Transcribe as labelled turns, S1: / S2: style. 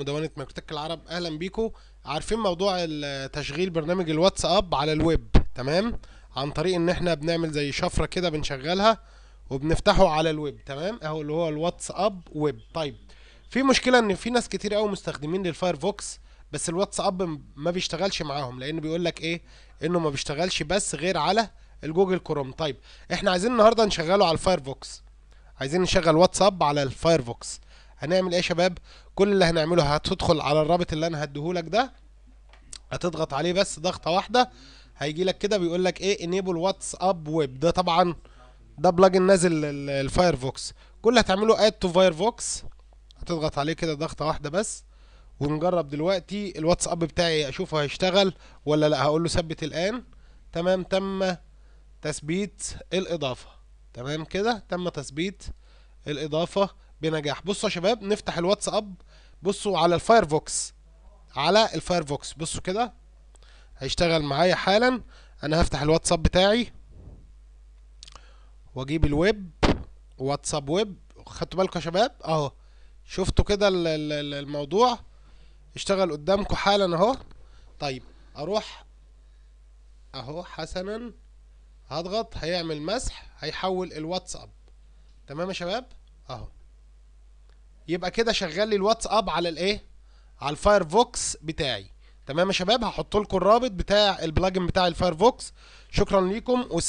S1: مدونه مكتبه العرب اهلا بيكو عارفين موضوع تشغيل برنامج الواتساب على الويب تمام عن طريق ان احنا بنعمل زي شفره كده بنشغلها وبنفتحه على الويب تمام اهو اللي هو الواتساب ويب طيب في مشكله ان في ناس كتير قوي مستخدمين للفايرفوكس بس الواتساب ما بيشتغلش معاهم لان بيقول لك ايه انه ما بيشتغلش بس غير على الجوجل كروم طيب احنا عايزين النهارده نشغله على الفايرفوكس عايزين نشغل واتساب على الفايرفوكس هنعمل ايه يا شباب كل اللي هنعمله هتدخل على الرابط اللي انا هديهولك ده هتضغط عليه بس ضغطه واحده هيجي لك كده بيقول لك ايه انيبل واتساب ويب ده طبعا ده بلجن نازل الفايرفوكس كل اللي هتعمله اد تو فايرفوكس هتضغط عليه كده ضغطه واحده بس ونجرب دلوقتي الواتساب بتاعي اشوفه هيشتغل ولا لا هقول له ثبت الان تمام تم تثبيت الاضافه تمام كده تم تثبيت الاضافه بنجاح بصوا يا شباب نفتح الواتساب بصوا على الفايرفوكس على الفايرفوكس بصوا كده هيشتغل معايا حالا انا هفتح الواتساب بتاعي واجيب الويب واتساب ويب خدتوا بالكم يا شباب اهو شفتوا كده الموضوع اشتغل قدامكم حالا اهو طيب اروح اهو حسنا هضغط هيعمل مسح هيحول الواتساب تمام يا شباب اهو يبقى كده شغال لي الواتساب على الايه على الفايرفوكس بتاعي تمام يا شباب هحط لكم الرابط بتاع البلاجن بتاع الفايرفوكس شكرا ليكم